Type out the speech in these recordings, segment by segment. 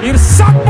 You suck,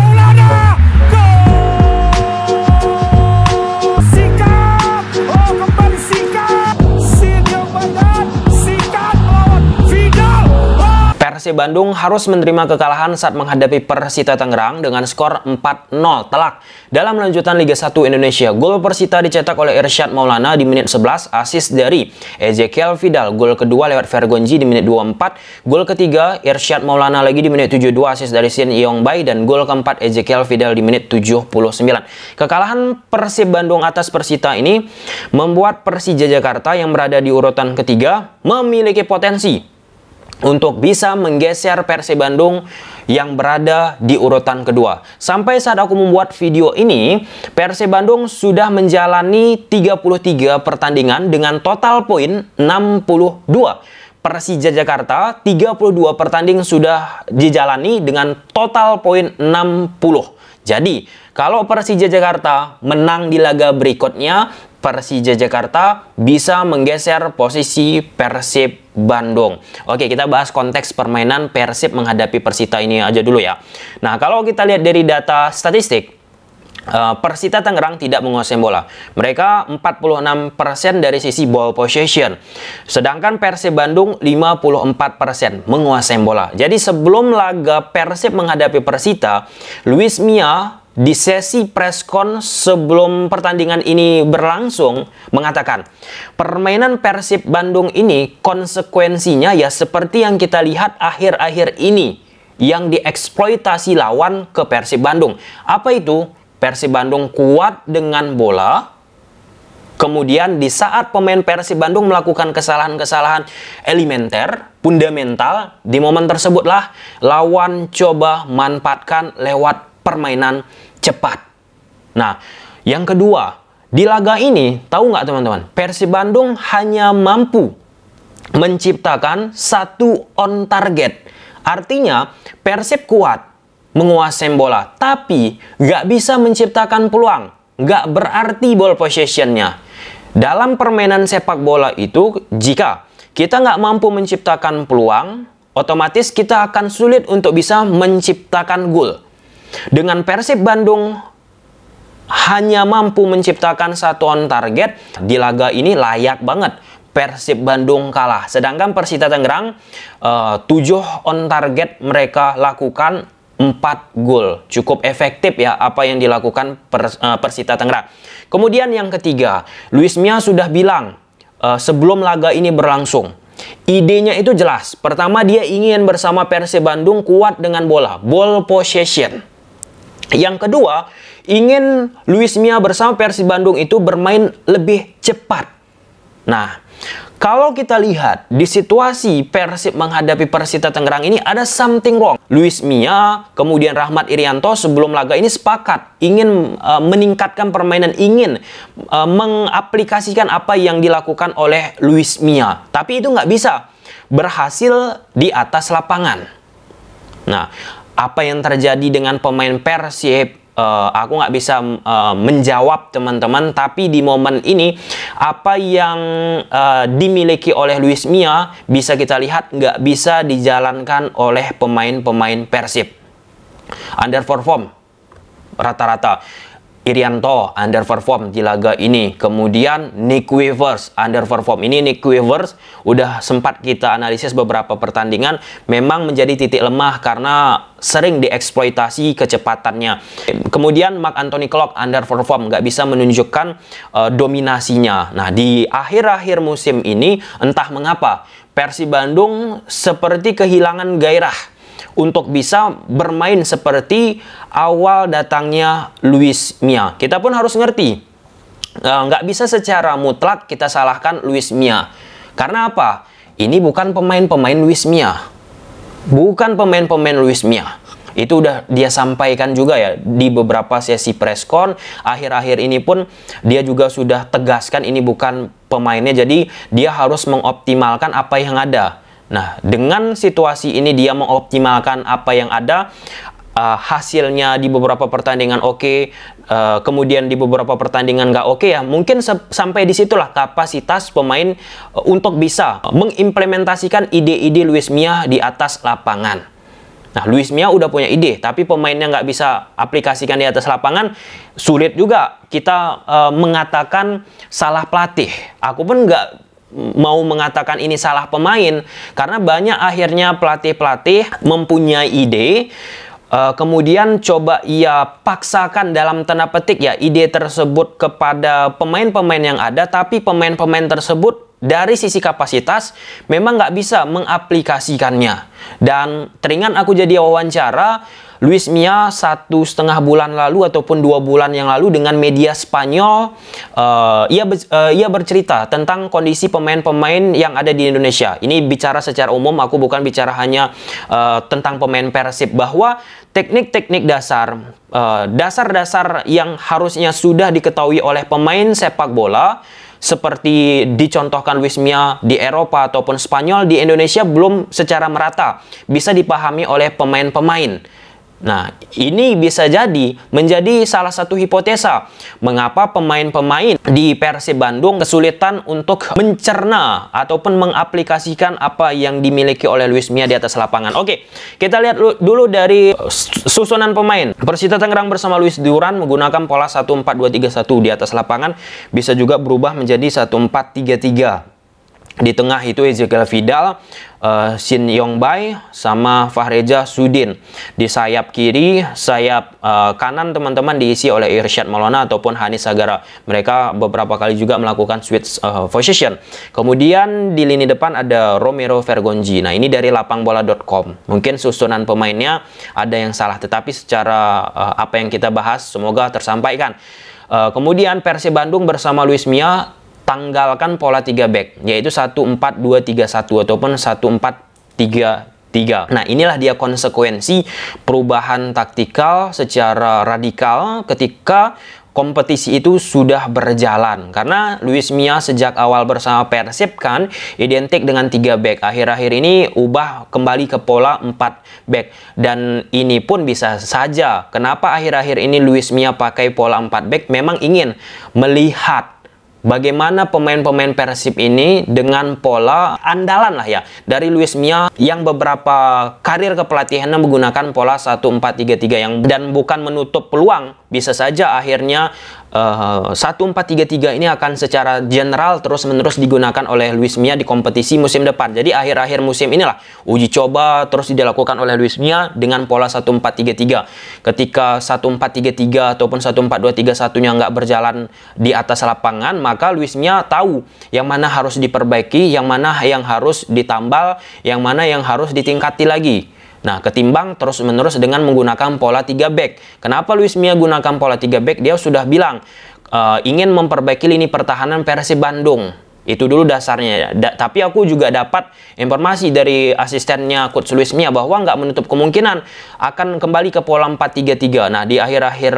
FC Bandung harus menerima kekalahan saat menghadapi Persita Tangerang dengan skor 4-0 telak. Dalam lanjutan Liga 1 Indonesia, gol Persita dicetak oleh Irsyad Maulana di menit 11, asis dari Ezekiel Vidal, gol kedua lewat Vergonji di menit 24, gol ketiga Irsyad Maulana lagi di menit 72, asis dari Shin Yong Bai, dan gol keempat Ezekiel Vidal di menit 79. Kekalahan Persib Bandung atas Persita ini membuat Persija Jakarta yang berada di urutan ketiga memiliki potensi untuk bisa menggeser Persib Bandung yang berada di urutan kedua. Sampai saat aku membuat video ini, Persib Bandung sudah menjalani 33 pertandingan dengan total poin 62. Persija Jakarta 32 pertandingan sudah dijalani dengan total poin 60. Jadi, kalau Persija Jakarta menang di laga berikutnya, Persija Jakarta bisa menggeser posisi Persib Bandung. Oke, kita bahas konteks permainan Persib menghadapi Persita ini aja dulu ya. Nah, kalau kita lihat dari data statistik, eh, Persita Tangerang tidak menguasai bola. Mereka 46% dari sisi ball possession. Sedangkan Persib Bandung 54% menguasai bola. Jadi sebelum laga Persib menghadapi Persita, Luis Mia di sesi preskon sebelum pertandingan ini berlangsung mengatakan permainan Persib Bandung ini konsekuensinya ya seperti yang kita lihat akhir-akhir ini yang dieksploitasi lawan ke Persib Bandung. Apa itu? Persib Bandung kuat dengan bola. Kemudian di saat pemain Persib Bandung melakukan kesalahan-kesalahan elementer, fundamental, di momen tersebutlah lawan coba manfaatkan lewat permainan cepat. Nah, yang kedua, di laga ini, tahu nggak teman-teman, Persib Bandung hanya mampu menciptakan satu on target. Artinya, Persib kuat menguasai bola, tapi nggak bisa menciptakan peluang. Nggak berarti ball possessionnya. Dalam permainan sepak bola itu, jika kita nggak mampu menciptakan peluang, otomatis kita akan sulit untuk bisa menciptakan gol. Dengan Persib Bandung hanya mampu menciptakan satu on target, di laga ini layak banget Persib Bandung kalah. Sedangkan Persita Tangerang eh, uh, 7 on target mereka lakukan 4 gol. Cukup efektif ya apa yang dilakukan per, uh, Persita Tangerang. Kemudian yang ketiga, Luis Mia sudah bilang uh, sebelum laga ini berlangsung. Idenya itu jelas. Pertama dia ingin bersama Persib Bandung kuat dengan bola, ball possession. Yang kedua, ingin Luis Mia bersama Persib Bandung itu bermain lebih cepat. Nah, kalau kita lihat di situasi Persib menghadapi Persita Tangerang ini ada something wrong. Luis Mia, kemudian Rahmat Irianto sebelum laga ini sepakat ingin uh, meningkatkan permainan, ingin uh, mengaplikasikan apa yang dilakukan oleh Luis Mia. Tapi itu nggak bisa berhasil di atas lapangan. Nah, apa yang terjadi dengan pemain Persib uh, aku nggak bisa uh, menjawab teman-teman tapi di momen ini apa yang uh, dimiliki oleh Luis Mia bisa kita lihat nggak bisa dijalankan oleh pemain-pemain Persib underperform rata-rata Irianto underperform di laga ini. Kemudian Nick Weavers underperform. Ini Nick Weavers udah sempat kita analisis beberapa pertandingan memang menjadi titik lemah karena sering dieksploitasi kecepatannya. Kemudian Mark Anthony Clock underperform, nggak bisa menunjukkan uh, dominasinya. Nah, di akhir-akhir musim ini entah mengapa Persib Bandung seperti kehilangan gairah untuk bisa bermain seperti awal datangnya Luis Mia. Kita pun harus ngerti, eh, nggak bisa secara mutlak kita salahkan Luis Mia. Karena apa? Ini bukan pemain-pemain Luis Mia. Bukan pemain-pemain Luis Mia itu udah dia sampaikan juga ya di beberapa sesi preskon akhir-akhir ini pun dia juga sudah tegaskan ini bukan pemainnya jadi dia harus mengoptimalkan apa yang ada Nah, dengan situasi ini dia mengoptimalkan apa yang ada, uh, hasilnya di beberapa pertandingan oke, okay, uh, kemudian di beberapa pertandingan nggak oke okay ya, mungkin sampai disitulah kapasitas pemain uh, untuk bisa mengimplementasikan ide-ide Luis Mia di atas lapangan. Nah, Luis Mia udah punya ide, tapi pemainnya nggak bisa aplikasikan di atas lapangan, sulit juga kita uh, mengatakan salah pelatih. Aku pun nggak mau mengatakan ini salah pemain karena banyak akhirnya pelatih-pelatih mempunyai ide Uh, kemudian coba ia paksakan dalam tanda petik ya ide tersebut kepada pemain-pemain yang ada tapi pemain-pemain tersebut dari sisi kapasitas memang nggak bisa mengaplikasikannya. Dan teringat aku jadi wawancara Luis Mia satu setengah bulan lalu ataupun dua bulan yang lalu dengan media Spanyol, uh, ia, uh, ia bercerita tentang kondisi pemain-pemain yang ada di Indonesia. Ini bicara secara umum, aku bukan bicara hanya uh, tentang pemain Persib bahwa teknik-teknik dasar, dasar-dasar uh, dasar -dasar yang harusnya sudah diketahui oleh pemain sepak bola seperti dicontohkan Wismia di Eropa ataupun Spanyol di Indonesia belum secara merata bisa dipahami oleh pemain-pemain Nah, ini bisa jadi menjadi salah satu hipotesa mengapa pemain-pemain di Persib Bandung kesulitan untuk mencerna ataupun mengaplikasikan apa yang dimiliki oleh Luis Mia di atas lapangan. Oke, kita lihat dulu dari uh, susunan pemain. Persita Tangerang bersama Luis Duran menggunakan pola 1-4-2-3-1 di atas lapangan bisa juga berubah menjadi 1-4-3-3 di tengah itu Ezekiel Vidal, uh, Shin Yong Bai, sama Fahreja Sudin. Di sayap kiri, sayap uh, kanan teman-teman diisi oleh Irsyad Malona ataupun Hanis Sagara. Mereka beberapa kali juga melakukan switch uh, position. Kemudian di lini depan ada Romero Vergonji. Nah ini dari lapangbola.com. Mungkin susunan pemainnya ada yang salah, tetapi secara uh, apa yang kita bahas semoga tersampaikan. Uh, kemudian Persib Bandung bersama Luis Mia tanggalkan pola 3 back yaitu 1-4-2-3-1 ataupun 1-4-3 3. Nah, inilah dia konsekuensi perubahan taktikal secara radikal ketika kompetisi itu sudah berjalan karena Luis Mia sejak awal bersama Persib kan identik dengan tiga back akhir-akhir ini ubah kembali ke pola 4 back dan ini pun bisa saja kenapa akhir-akhir ini Luis Mia pakai pola 4 back memang ingin melihat bagaimana pemain-pemain Persib ini dengan pola andalan lah ya dari Luis Mia yang beberapa karir kepelatihannya menggunakan pola 4 3 3 yang dan bukan menutup peluang bisa saja akhirnya uh, eh, 1433 ini akan secara general terus-menerus digunakan oleh Luis Mia di kompetisi musim depan. Jadi akhir-akhir musim inilah uji coba terus dilakukan oleh Luis Mia dengan pola 1433. Ketika 1433 ataupun tiga satunya nggak berjalan di atas lapangan, maka Luis Mia tahu yang mana harus diperbaiki, yang mana yang harus ditambal, yang mana yang harus ditingkati lagi. Nah, ketimbang terus-menerus dengan menggunakan pola 3 back. Kenapa Luis Mia gunakan pola 3 back? Dia sudah bilang uh, ingin memperbaiki lini pertahanan Persib Bandung. Itu dulu dasarnya. Da tapi aku juga dapat informasi dari asistennya Coach Luis Mia bahwa nggak menutup kemungkinan akan kembali ke pola 4-3-3. Nah, di akhir-akhir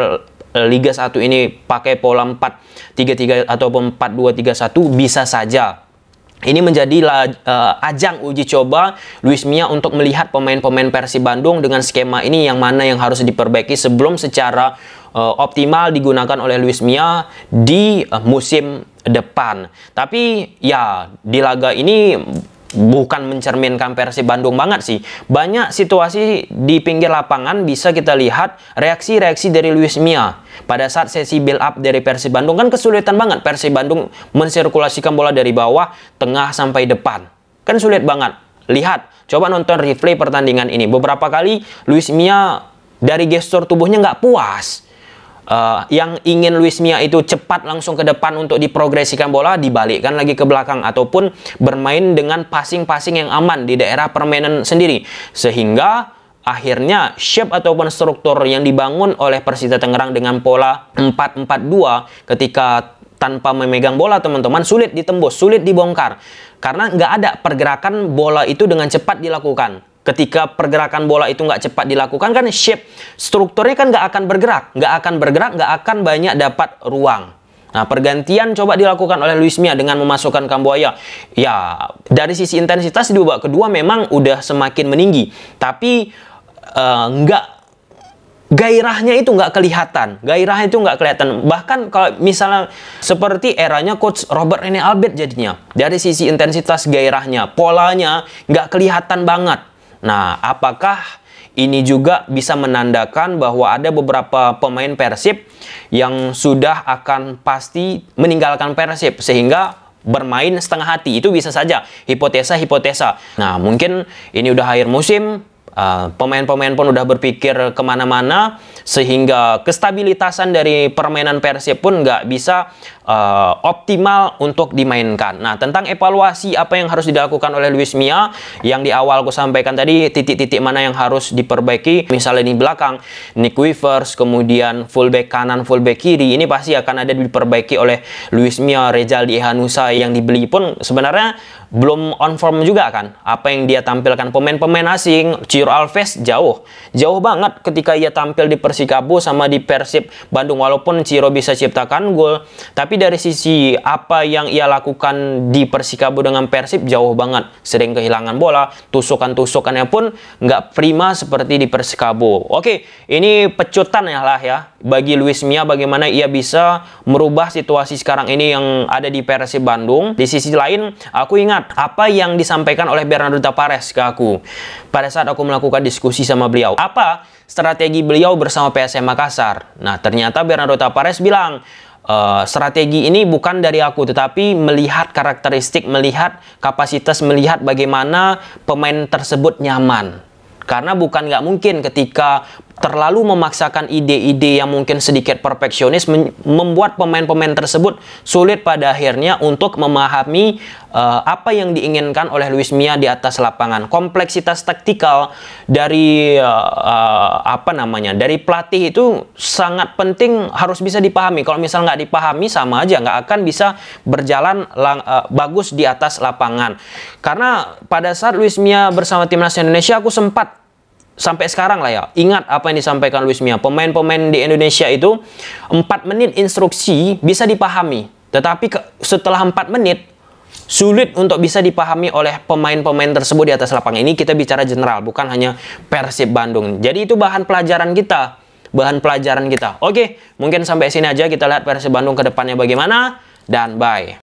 eh, Liga 1 ini pakai pola 4-3-3 ataupun 4-2-3-1 bisa saja ini menjadi uh, ajang uji coba Luis Mia untuk melihat pemain-pemain Persib Bandung dengan skema ini yang mana yang harus diperbaiki sebelum secara uh, optimal digunakan oleh Luis Mia di uh, musim depan. Tapi ya di laga ini bukan mencerminkan Persib Bandung banget sih. Banyak situasi di pinggir lapangan bisa kita lihat reaksi-reaksi dari Luis Mia. Pada saat sesi build up dari Persib Bandung kan kesulitan banget Persib Bandung mensirkulasikan bola dari bawah, tengah sampai depan. Kan sulit banget. Lihat, coba nonton replay pertandingan ini. Beberapa kali Luis Mia dari gestur tubuhnya nggak puas uh, yang ingin Luis Mia itu cepat langsung ke depan untuk diprogresikan bola dibalikkan lagi ke belakang ataupun bermain dengan passing-passing yang aman di daerah permainan sendiri sehingga akhirnya shape ataupun struktur yang dibangun oleh Persita Tangerang dengan pola 4-4-2 ketika tanpa memegang bola teman-teman sulit ditembus, sulit dibongkar karena nggak ada pergerakan bola itu dengan cepat dilakukan ketika pergerakan bola itu nggak cepat dilakukan kan shape strukturnya kan nggak akan bergerak nggak akan bergerak nggak akan banyak dapat ruang Nah, pergantian coba dilakukan oleh Luis Mia dengan memasukkan Kamboya Ya, dari sisi intensitas di babak kedua memang udah semakin meninggi. Tapi uh, nggak gairahnya itu nggak kelihatan. gairah itu nggak kelihatan. Bahkan kalau misalnya seperti eranya Coach Robert Rene Albert jadinya. Dari sisi intensitas gairahnya, polanya nggak kelihatan banget. Nah, apakah ini juga bisa menandakan bahwa ada beberapa pemain Persib yang sudah akan pasti meninggalkan Persib sehingga bermain setengah hati itu bisa saja hipotesa-hipotesa. Nah, mungkin ini udah akhir musim, eh, pemain-pemain uh, pun udah berpikir kemana-mana sehingga kestabilitasan dari permainan Persib pun nggak bisa uh, optimal untuk dimainkan. Nah, tentang evaluasi apa yang harus dilakukan oleh Luis Mia yang di awal gue sampaikan tadi titik-titik mana yang harus diperbaiki. Misalnya di belakang Nick Weavers, kemudian fullback kanan, fullback kiri ini pasti akan ada diperbaiki oleh Luis Mia, Rezaldi Hanusa yang dibeli pun sebenarnya belum on form juga kan apa yang dia tampilkan pemain-pemain asing Ciro Alves jauh jauh banget ketika ia tampil di Persikabo sama di Persib Bandung walaupun Ciro bisa ciptakan gol tapi tapi dari sisi apa yang ia lakukan di Persikabo dengan Persib jauh banget. Sering kehilangan bola, tusukan-tusukannya pun nggak prima seperti di Persikabo. Oke, ini pecutan ya lah ya bagi Luis Mia bagaimana ia bisa merubah situasi sekarang ini yang ada di Persib Bandung. Di sisi lain, aku ingat apa yang disampaikan oleh Bernardo Tapares ke aku pada saat aku melakukan diskusi sama beliau. Apa strategi beliau bersama PSM Makassar? Nah, ternyata Bernardo Tapares bilang, Eh, strategi ini bukan dari aku, tetapi melihat karakteristik, melihat kapasitas, melihat bagaimana pemain tersebut nyaman. Karena bukan nggak mungkin ketika terlalu memaksakan ide-ide yang mungkin sedikit perfeksionis membuat pemain-pemain tersebut sulit pada akhirnya untuk memahami uh, apa yang diinginkan oleh Luis Mia di atas lapangan. Kompleksitas taktikal dari uh, uh, apa namanya? dari pelatih itu sangat penting harus bisa dipahami. Kalau misal nggak dipahami sama aja nggak akan bisa berjalan uh, bagus di atas lapangan. Karena pada saat Luis Mia bersama timnas Indonesia aku sempat sampai sekarang lah ya. Ingat apa yang disampaikan Luis Mia. Pemain-pemain di Indonesia itu empat menit instruksi bisa dipahami. Tetapi ke, setelah empat menit sulit untuk bisa dipahami oleh pemain-pemain tersebut di atas lapangan. Ini kita bicara general, bukan hanya Persib Bandung. Jadi itu bahan pelajaran kita. Bahan pelajaran kita. Oke, mungkin sampai sini aja kita lihat Persib Bandung ke depannya bagaimana. Dan bye.